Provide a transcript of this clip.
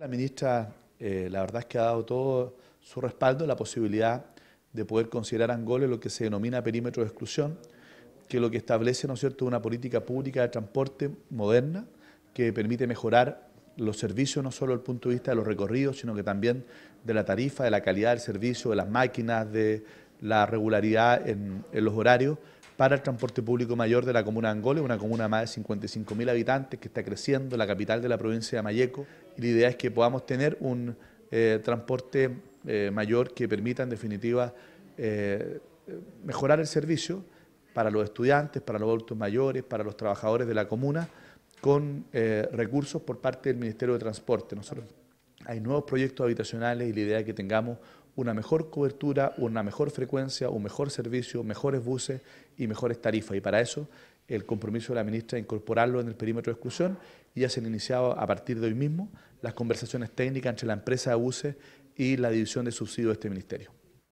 La ministra, eh, la verdad es que ha dado todo su respaldo la posibilidad de poder considerar Angola lo que se denomina perímetro de exclusión, que lo que establece, ¿no es cierto?, una política pública de transporte moderna que permite mejorar los servicios no solo desde el punto de vista de los recorridos, sino que también de la tarifa, de la calidad del servicio, de las máquinas, de la regularidad en, los horarios para el transporte público mayor de la comuna de Angola, una comuna de más de 55.000 habitantes que está creciendo, la capital de la provincia de Mayeco y la idea es que podamos tener un eh, transporte eh, mayor que permita en definitiva eh, mejorar el servicio para los estudiantes, para los adultos mayores, para los trabajadores de la comuna, con recursos por parte del Ministerio de Transporte. Nosotros hay nuevos proyectos habitacionales y la idea es que tengamos una mejor cobertura, una mejor frecuencia, un mejor servicio, mejores buses y mejores tarifas. Y para eso el compromiso de la ministra de incorporarlo en el perímetro de exclusión y ya se han iniciado a partir de hoy mismo las conversaciones técnicas entre la empresa de buses y la división de subsidios de este ministerio.